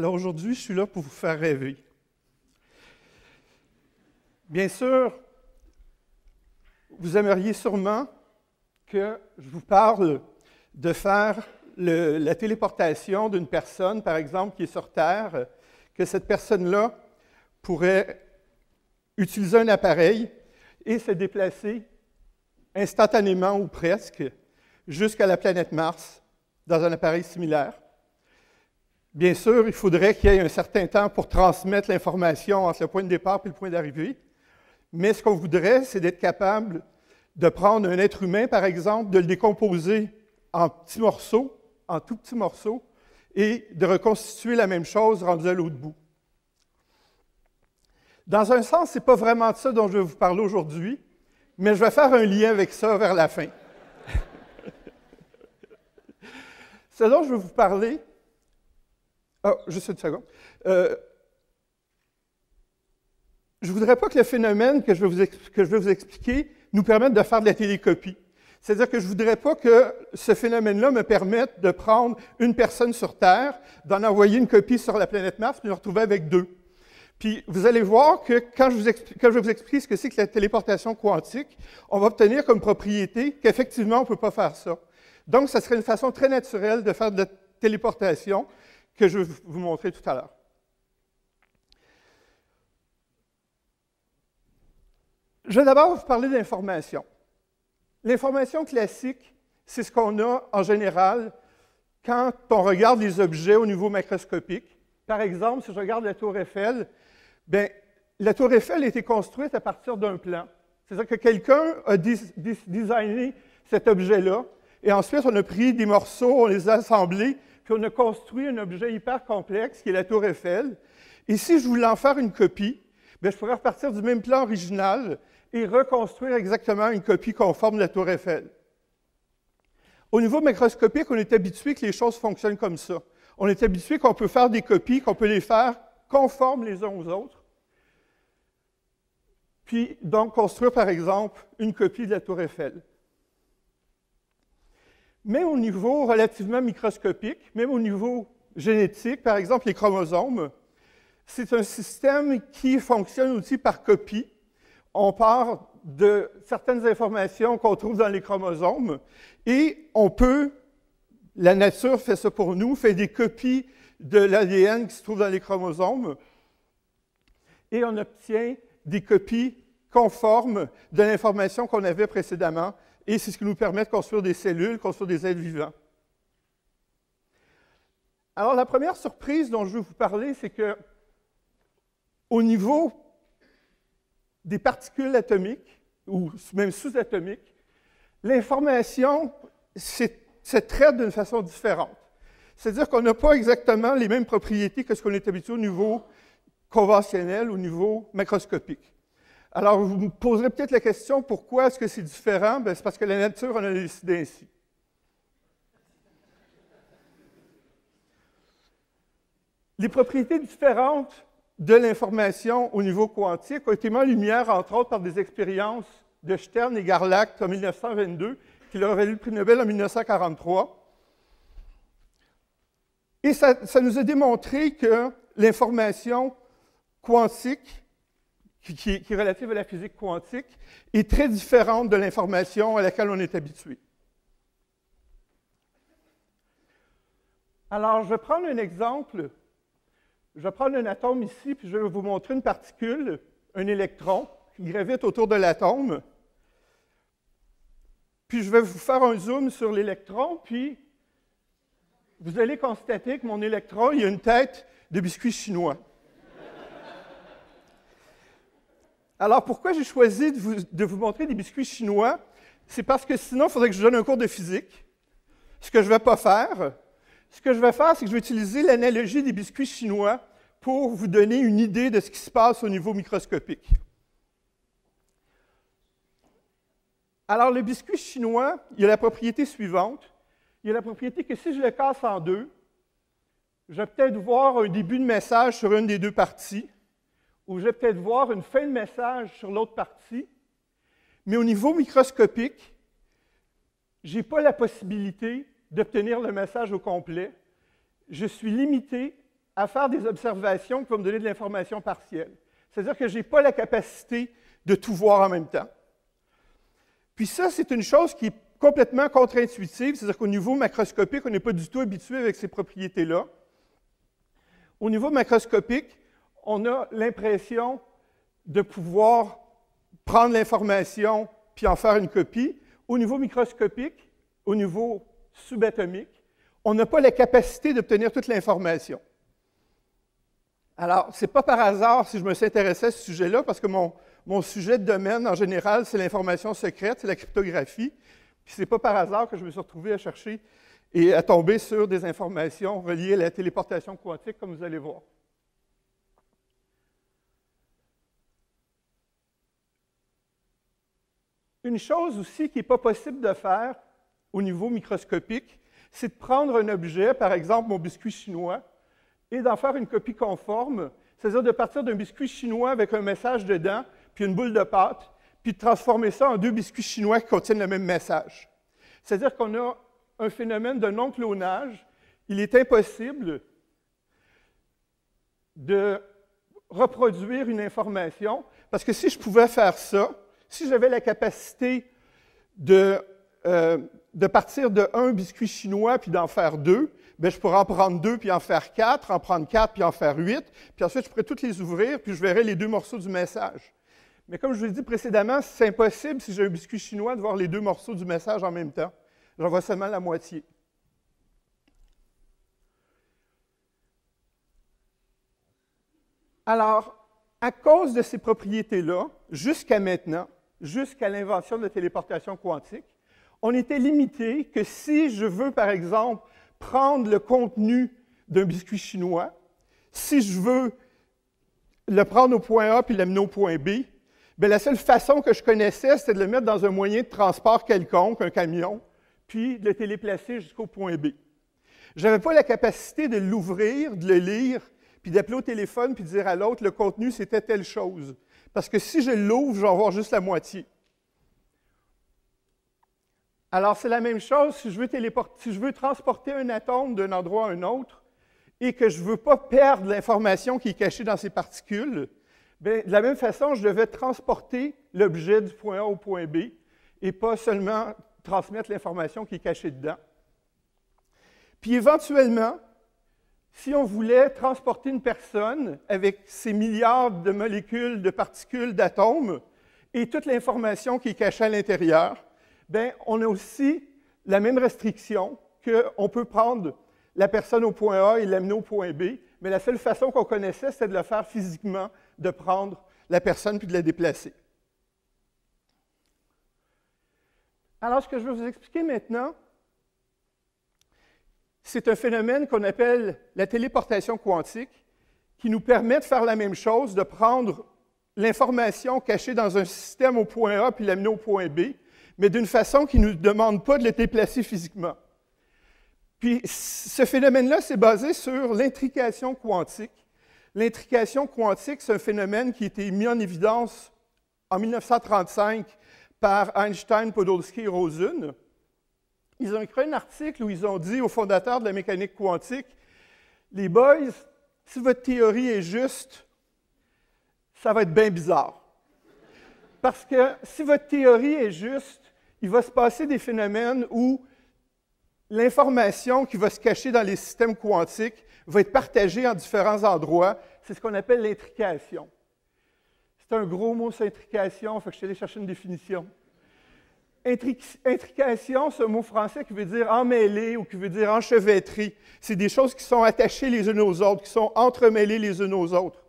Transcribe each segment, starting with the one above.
Alors aujourd'hui, je suis là pour vous faire rêver. Bien sûr, vous aimeriez sûrement que je vous parle de faire la téléportation d'une personne, par exemple, qui est sur Terre, que cette personne-là pourrait utiliser un appareil et se déplacer instantanément ou presque jusqu'à la planète Mars dans un appareil similaire. Bien sûr, il faudrait qu'il y ait un certain temps pour transmettre l'information entre le point de départ et le point d'arrivée. Mais ce qu'on voudrait, c'est d'être capable de prendre un être humain, par exemple, de le décomposer en petits morceaux, en tout petits morceaux, et de reconstituer la même chose rendue à l'autre bout. Dans un sens, ce n'est pas vraiment de ça dont je vais vous parler aujourd'hui, mais je vais faire un lien avec ça vers la fin. ce dont je vais vous parler, ah, juste une seconde. Euh, je ne voudrais pas que le phénomène que je, vais vous expliquer nous permette de faire de la télécopie. C'est-à-dire que je ne voudrais pas que ce phénomène-là me permette de prendre une personne sur Terre, d'en envoyer une copie sur la planète Mars, et de me retrouver avec deux. Puis vous allez voir que quand je, vous explique, je vais vous expliquer ce que c'est que la téléportation quantique, on va obtenir comme propriété qu'effectivement, on ne peut pas faire ça. Donc, ça serait une façon très naturelle de faire de la téléportation que je vais vous montrer tout à l'heure. Je vais d'abord vous parler d'information. L'information classique, c'est ce qu'on a en général quand on regarde les objets au niveau macroscopique. Par exemple, si je regarde la tour Eiffel, bien, la tour Eiffel a été construite à partir d'un plan. C'est-à-dire que quelqu'un a designé cet objet-là, et ensuite on a pris des morceaux, on les a assemblés, on a construit un objet hyper complexe, qui est la tour Eiffel. Et si je voulais en faire une copie, ben, je pourrais repartir du même plan original et reconstruire exactement une copie conforme de la tour Eiffel. Au niveau microscopique, on est habitué que les choses fonctionnent comme ça. On est habitué qu'on peut faire des copies, qu'on peut les faire conformes les uns aux autres. Puis, donc, construire, par exemple, une copie de la tour Eiffel. Mais au niveau relativement microscopique, même au niveau génétique, par exemple les chromosomes, c'est un système qui fonctionne aussi par copie. On part de certaines informations qu'on trouve dans les chromosomes et on peut, la nature fait ça pour nous, fait des copies de l'ADN qui se trouve dans les chromosomes et on obtient des copies conformes de l'information qu'on avait précédemment et c'est ce qui nous permet de construire des cellules, construire des êtres vivants. Alors, la première surprise dont je veux vous parler, c'est que au niveau des particules atomiques, ou même sous-atomiques, l'information se traite d'une façon différente. C'est-à-dire qu'on n'a pas exactement les mêmes propriétés que ce qu'on est habitué au niveau conventionnel, au niveau macroscopique. Alors, vous me poserez peut-être la question, pourquoi est-ce que c'est différent? Ben, c'est parce que la nature en a décidé ainsi. Les propriétés différentes de l'information au niveau quantique ont été mises lumière, entre autres, par des expériences de Stern et Garlack en 1922, qui leur valu le prix Nobel en 1943. Et ça, ça nous a démontré que l'information quantique qui, est relative à la physique quantique, est très différente de l'information à laquelle on est habitué. Alors, je vais prendre un exemple. Je vais prendre un atome ici, puis je vais vous montrer une particule, un électron, qui gravite autour de l'atome. Puis je vais vous faire un zoom sur l'électron, puis vous allez constater que mon électron, il a une tête de biscuit chinois. Alors, pourquoi j'ai choisi de vous, montrer des biscuits chinois? C'est parce que sinon, il faudrait que je donne un cours de physique, ce que je ne vais pas faire. Ce que je vais faire, c'est que je vais utiliser l'analogie des biscuits chinois pour vous donner une idée de ce qui se passe au niveau microscopique. Alors, le biscuit chinois, il a la propriété suivante. Il a la propriété que si je le casse en deux, je vais peut-être voir un début de message sur une des deux parties où je vais peut-être voir une fin de message sur l'autre partie, mais au niveau microscopique, je n'ai pas la possibilité d'obtenir le message au complet. Je suis limité à faire des observations qui vont me donner de l'information partielle. C'est-à-dire que je n'ai pas la capacité de tout voir en même temps. Puis ça, c'est une chose qui est complètement contre-intuitive, c'est-à-dire qu'au niveau macroscopique, on n'est pas du tout habitué avec ces propriétés-là. Au niveau macroscopique, on a l'impression de pouvoir prendre l'information puis en faire une copie. Au niveau microscopique, au niveau subatomique, on n'a pas la capacité d'obtenir toute l'information. Alors, ce n'est pas par hasard si je me suis intéressé à ce sujet-là, parce que mon, sujet de domaine, en général, c'est l'information secrète, c'est la cryptographie. ce n'est pas par hasard que je me suis retrouvé à chercher et à tomber sur des informations reliées à la téléportation quantique, comme vous allez voir. Une chose aussi qui n'est pas possible de faire au niveau microscopique, c'est de prendre un objet, par exemple mon biscuit chinois, et d'en faire une copie conforme, c'est-à-dire de partir d'un biscuit chinois avec un message dedans, puis une boule de pâte, puis de transformer ça en deux biscuits chinois qui contiennent le même message. C'est-à-dire qu'on a un phénomène de non-clonage. Il est impossible de reproduire une information, parce que si je pouvais faire ça, si j'avais la capacité euh, de, partir de un biscuit chinois puis d'en faire deux, Bien, je pourrais en prendre deux, puis en faire quatre, en prendre quatre, puis en faire huit. Puis ensuite, je pourrais toutes les ouvrir, puis je verrais les deux morceaux du message. Mais comme je vous l'ai dit précédemment, c'est impossible si j'ai un biscuit chinois de voir les deux morceaux du message en même temps. J'en vois seulement la moitié. Alors, à cause de ces propriétés-là, jusqu'à maintenant, jusqu'à l'invention de la téléportation quantique, on était limité que si je veux, par exemple, prendre le contenu d'un biscuit chinois, si je veux le prendre au point A puis l'amener au point B, ben, la seule façon que je connaissais, c'était de le mettre dans un moyen de transport quelconque, un camion, puis de le téléplacer jusqu'au point B. Je n'avais pas la capacité de l'ouvrir, de le lire, puis d'appeler au téléphone, puis de dire à l'autre, le contenu, c'était telle chose. Parce que si je l'ouvre, je vais avoir juste la moitié. Alors, c'est la même chose si je veux, si je veux transporter un atome d'un endroit à un autre et que je ne veux pas perdre l'information qui est cachée dans ces particules, bien, de la même façon, je devais transporter l'objet du point A au point B et pas seulement transmettre l'information qui est cachée dedans. Puis éventuellement, si on voulait transporter une personne avec ses milliards de molécules, de particules, d'atomes et toute l'information qui est cachée à l'intérieur, bien, on a aussi la même restriction qu'on peut prendre la personne au point A et l'amener au point B, mais la seule façon qu'on connaissait, c'était de le faire physiquement, de prendre la personne puis de la déplacer. Alors, ce que je vais vous expliquer maintenant, c'est un phénomène qu'on appelle la téléportation quantique, qui nous permet de faire la même chose, de prendre l'information cachée dans un système au point A puis l'amener au point B, mais d'une façon qui ne nous demande pas de le déplacer physiquement. Puis ce phénomène-là, c'est basé sur l'intrication quantique. L'intrication quantique, c'est un phénomène qui a été mis en évidence en 1935 par Einstein, Podolsky et Rosen ils ont écrit un article où ils ont dit aux fondateurs de la mécanique quantique, les boys, si votre théorie est juste, ça va être bien bizarre. Parce que si votre théorie est juste, il va se passer des phénomènes où l'information qui va se cacher dans les systèmes quantiques va être partagée en différents endroits. C'est ce qu'on appelle l'intrication. C'est un gros mot, c'est intrication, faut que je suis chercher une définition. Intrication, ce mot français qui veut dire emmêlé ou qui veut dire enchevêtré. C'est des choses qui sont attachées les unes aux autres, qui sont entremêlées les unes aux autres.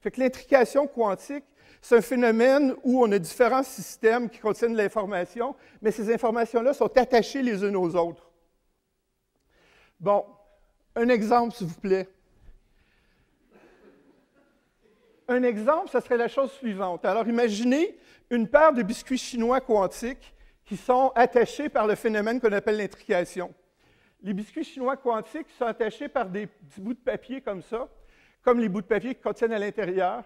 Fait que l'intrication quantique, c'est un phénomène où on a différents systèmes qui contiennent l'information, mais ces informations-là sont attachées les unes aux autres. Bon, un exemple, s'il vous plaît. Un exemple, ce serait la chose suivante. Alors, imaginez une paire de biscuits chinois quantiques qui sont attachés par le phénomène qu'on appelle l'intrication. Les biscuits chinois quantiques sont attachés par des petits bouts de papier comme ça, comme les bouts de papier qu'ils contiennent à l'intérieur,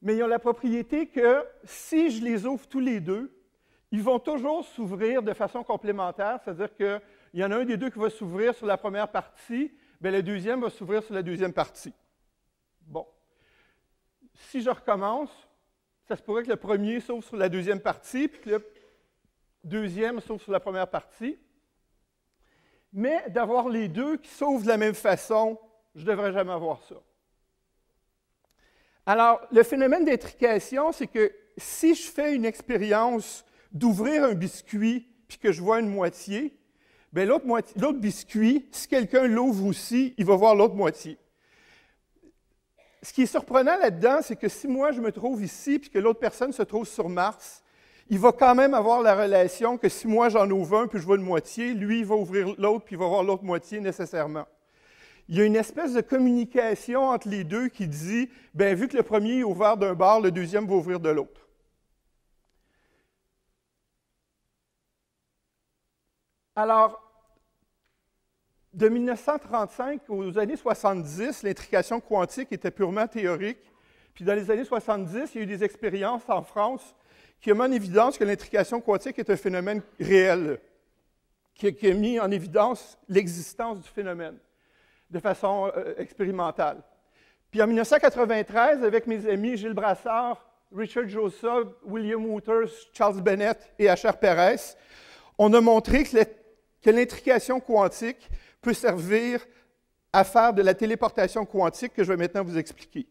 mais ils ont la propriété que si je les ouvre tous les deux, ils vont toujours s'ouvrir de façon complémentaire, c'est-à-dire qu'il y en a un des deux qui va s'ouvrir sur la première partie, bien, le deuxième va s'ouvrir sur la deuxième partie. Bon. Si je recommence, ça se pourrait que le premier s'ouvre sur la deuxième partie, puis que le deuxième, sauf sur la première partie. Mais d'avoir les deux qui s'ouvrent de la même façon, je ne devrais jamais avoir ça. Alors, le phénomène d'intrication, c'est que si je fais une expérience d'ouvrir un biscuit puis que je vois une moitié, bien l'autre, l'autre biscuit, si quelqu'un l'ouvre aussi, il va voir l'autre moitié. Ce qui est surprenant là-dedans, c'est que si moi je me trouve ici puis que l'autre personne se trouve sur Mars, il va quand même avoir la relation que si moi j'en ouvre un puis je vois une moitié, lui il va ouvrir l'autre puis il va voir l'autre moitié nécessairement. Il y a une espèce de communication entre les deux qui dit ben vu que le premier est ouvert d'un bar, le deuxième va ouvrir de l'autre. Alors, de 1935 aux années 70, l'intrication quantique était purement théorique. Puis dans les années 70, il y a eu des expériences en France qui a mis en évidence que l'intrication quantique est un phénomène réel, qui, a mis en évidence l'existence du phénomène de façon euh, expérimentale. Puis en 1993, avec mes amis Gilles Brassard, Richard Joseph, William Wouters, Charles Bennett et H.R. Perez, on a montré que l'intrication quantique peut servir à faire de la téléportation quantique que je vais maintenant vous expliquer.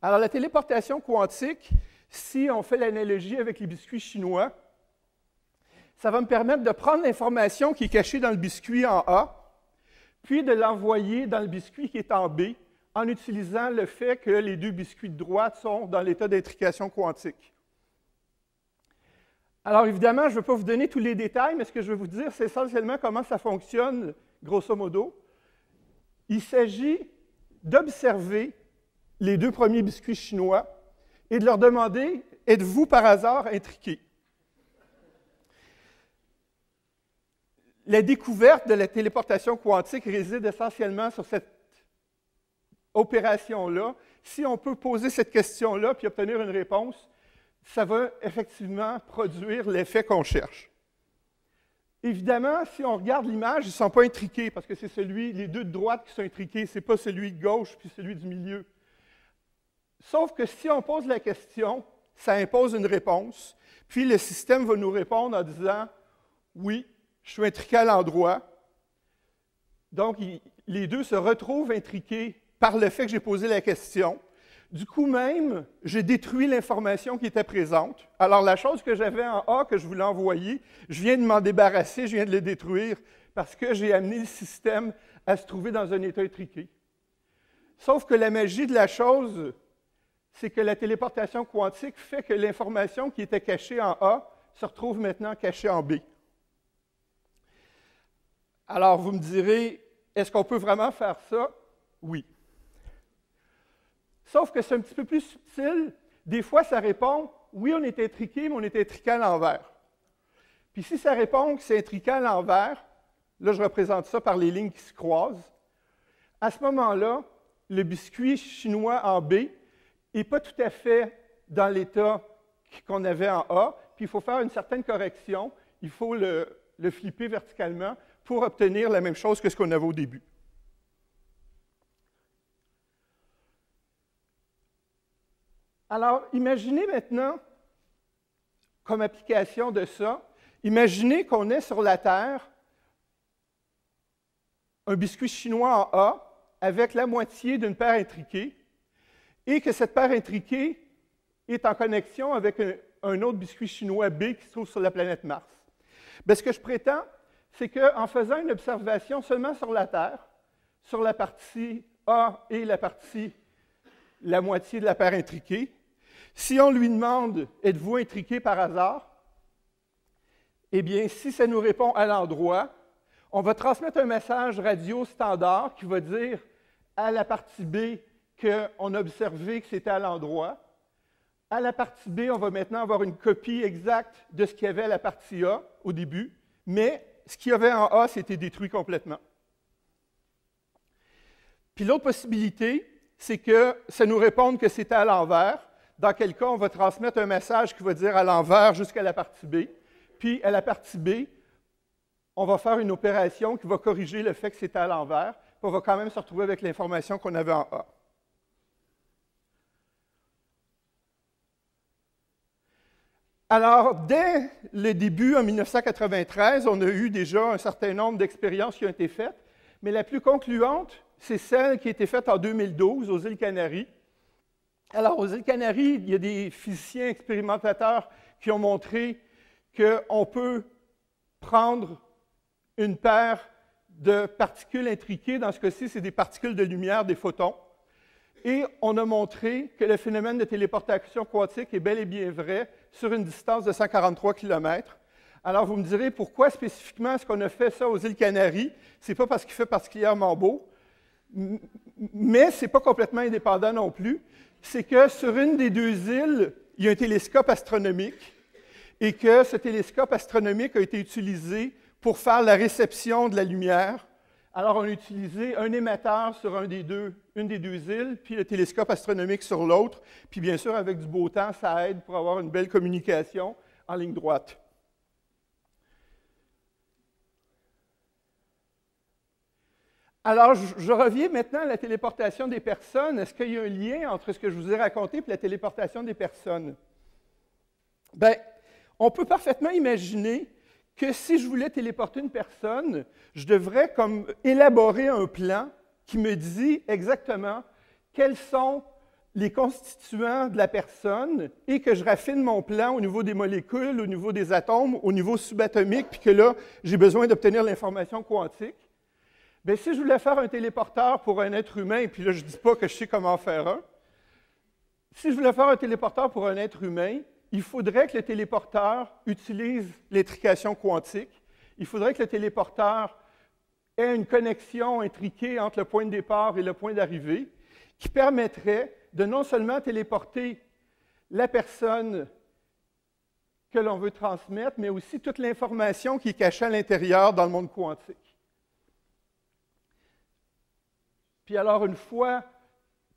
Alors, la téléportation quantique, si on fait l'analogie avec les biscuits chinois, ça va me permettre de prendre l'information qui est cachée dans le biscuit en A, puis de l'envoyer dans le biscuit qui est en B, en utilisant le fait que les deux biscuits de droite sont dans l'état d'intrication quantique. Alors évidemment, je ne vais pas vous donner tous les détails, mais ce que je vais vous dire, c'est essentiellement comment ça fonctionne, grosso modo. Il s'agit d'observer les deux premiers biscuits chinois et de leur demander Êtes-vous par hasard intriqués? » La découverte de la téléportation quantique réside essentiellement sur cette opération-là. Si on peut poser cette question-là puis obtenir une réponse, ça va effectivement produire l'effet qu'on cherche. Évidemment, si on regarde l'image, ils ne sont pas intriqués parce que c'est celui, les deux de droite qui sont intriqués, ce n'est pas celui de gauche puis celui du milieu. Sauf que si on pose la question, ça impose une réponse, puis le système va nous répondre en disant Oui, je suis intriqué à l'endroit. Donc, les deux se retrouvent intriqués par le fait que j'ai posé la question. Du coup même, j'ai détruit l'information qui était présente. Alors, la chose que j'avais en A, que je voulais envoyer, je viens de m'en débarrasser, je viens de le détruire parce que j'ai amené le système à se trouver dans un état intriqué. Sauf que la magie de la chose, c'est que la téléportation quantique fait que l'information qui était cachée en A se retrouve maintenant cachée en B. Alors, vous me direz, est-ce qu'on peut vraiment faire ça? Oui. Sauf que c'est un petit peu plus subtil. Des fois, ça répond, oui, on est intriqué, mais on est intriqué à l'envers. Puis si ça répond que c'est intriqué à l'envers, là, je représente ça par les lignes qui se croisent, à ce moment-là, le biscuit chinois en B et pas tout à fait dans l'état qu'on avait en A, puis il faut faire une certaine correction, il faut le, flipper verticalement pour obtenir la même chose que ce qu'on avait au début. Alors, imaginez maintenant, comme application de ça, imaginez qu'on ait sur la Terre un biscuit chinois en A avec la moitié d'une paire intriquée et que cette paire intriquée est en connexion avec un, autre biscuit chinois B qui se trouve sur la planète Mars. Bien, ce que je prétends, c'est qu'en faisant une observation seulement sur la Terre, sur la partie A et la partie, la moitié de la paire intriquée, si on lui demande êtes-vous intriqué par hasard, eh bien, si ça nous répond à l'endroit, on va transmettre un message radio standard qui va dire à la partie B qu'on a observé que c'était à l'endroit. À la partie B, on va maintenant avoir une copie exacte de ce qu'il y avait à la partie A au début, mais ce qu'il y avait en A, c'était détruit complètement. Puis l'autre possibilité, c'est que ça nous réponde que c'était à l'envers, dans quel cas on va transmettre un message qui va dire à l'envers jusqu'à la partie B. Puis à la partie B, on va faire une opération qui va corriger le fait que c'était à l'envers, on va quand même se retrouver avec l'information qu'on avait en A. Alors, dès le début, en 1993, on a eu déjà un certain nombre d'expériences qui ont été faites, mais la plus concluante, c'est celle qui a été faite en 2012 aux îles Canaries. Alors, aux îles Canaries, il y a des physiciens expérimentateurs qui ont montré qu'on peut prendre une paire de particules intriquées, dans ce cas-ci, c'est des particules de lumière, des photons, et on a montré que le phénomène de téléportation quantique est bel et bien vrai sur une distance de 143 km. Alors, vous me direz, pourquoi spécifiquement est-ce qu'on a fait ça aux îles Canaries? Ce n'est pas parce qu'il fait particulièrement beau, mais ce n'est pas complètement indépendant non plus. C'est que sur une des deux îles, il y a un télescope astronomique et que ce télescope astronomique a été utilisé pour faire la réception de la lumière alors, on a utilisé un émetteur sur un des deux, une des deux îles, puis le télescope astronomique sur l'autre. Puis, bien sûr, avec du beau temps, ça aide pour avoir une belle communication en ligne droite. Alors, je, reviens maintenant à la téléportation des personnes. Est-ce qu'il y a un lien entre ce que je vous ai raconté et la téléportation des personnes? Bien, on peut parfaitement imaginer que si je voulais téléporter une personne, je devrais comme élaborer un plan qui me dit exactement quels sont les constituants de la personne et que je raffine mon plan au niveau des molécules, au niveau des atomes, au niveau subatomique, puis que là, j'ai besoin d'obtenir l'information quantique. Bien, si je voulais faire un téléporteur pour un être humain, puis là, je ne dis pas que je sais comment faire un, si je voulais faire un téléporteur pour un être humain, il faudrait que le téléporteur utilise l'étrication quantique. Il faudrait que le téléporteur ait une connexion intriquée entre le point de départ et le point d'arrivée qui permettrait de non seulement téléporter la personne que l'on veut transmettre, mais aussi toute l'information qui est cachée à l'intérieur dans le monde quantique. Puis alors, une fois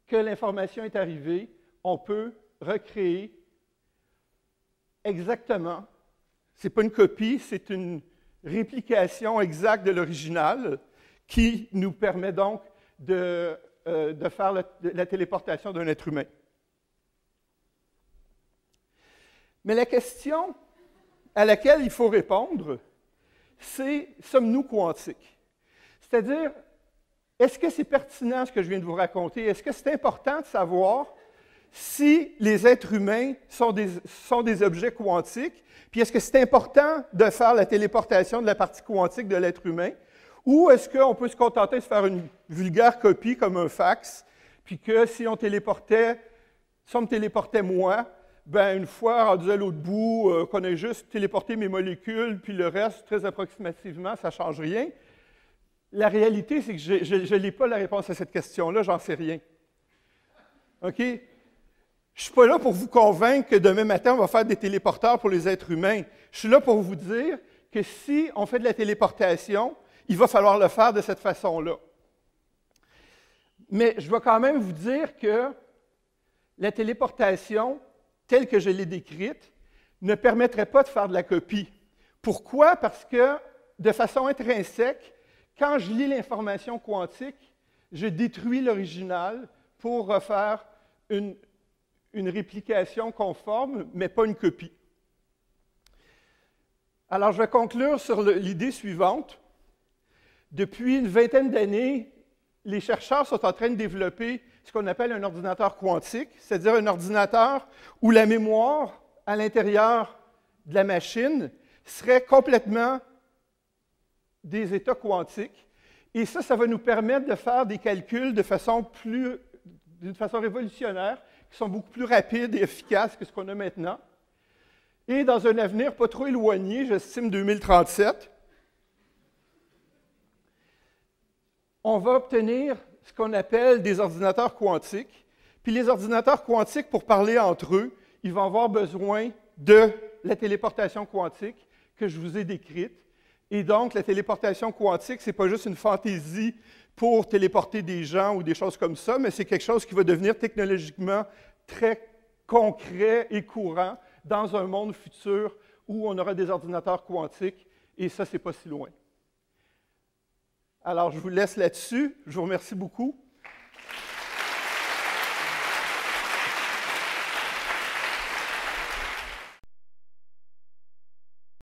que l'information est arrivée, on peut recréer exactement. Ce n'est pas une copie, c'est une réplication exacte de l'original qui nous permet donc de, euh, faire la téléportation d'un être humain. Mais la question à laquelle il faut répondre, c'est sommes-nous quantiques? C'est-à-dire, est-ce que c'est pertinent ce que je viens de vous raconter? Est-ce que c'est important de savoir si les êtres humains sont des, sont des objets quantiques, puis est-ce que c'est important de faire la téléportation de la partie quantique de l'être humain, ou est-ce qu'on peut se contenter de faire une vulgaire copie comme un fax, puis que si on téléportait, si on me téléportait moi, ben une fois rendu à l'autre bout, euh, qu'on ait juste téléporté mes molécules, puis le reste, très approximativement, ça ne change rien. La réalité, c'est que je n'ai pas la réponse à cette question-là, j'en sais rien. OK? Je ne suis pas là pour vous convaincre que demain matin, on va faire des téléporteurs pour les êtres humains. Je suis là pour vous dire que si on fait de la téléportation, il va falloir le faire de cette façon-là. Mais je dois quand même vous dire que la téléportation, telle que je l'ai décrite, ne permettrait pas de faire de la copie. Pourquoi? Parce que, de façon intrinsèque, quand je lis l'information quantique, je détruis l'original pour refaire une, une réplication conforme, mais pas une copie. Alors, je vais conclure sur l'idée suivante. Depuis une vingtaine d'années, les chercheurs sont en train de développer ce qu'on appelle un ordinateur quantique, c'est-à-dire un ordinateur où la mémoire à l'intérieur de la machine serait complètement des états quantiques. Et ça, ça va nous permettre de faire des calculs de façon plus, d'une façon révolutionnaire, qui sont beaucoup plus rapides et efficaces que ce qu'on a maintenant. Et dans un avenir pas trop éloigné, j'estime 2037, on va obtenir ce qu'on appelle des ordinateurs quantiques. Puis les ordinateurs quantiques, pour parler entre eux, ils vont avoir besoin de la téléportation quantique que je vous ai décrite. Et donc, la téléportation quantique, ce n'est pas juste une fantaisie pour téléporter des gens ou des choses comme ça, mais c'est quelque chose qui va devenir technologiquement très concret et courant dans un monde futur où on aura des ordinateurs quantiques, et ça, ce n'est pas si loin. Alors, je vous laisse là-dessus. Je vous remercie beaucoup.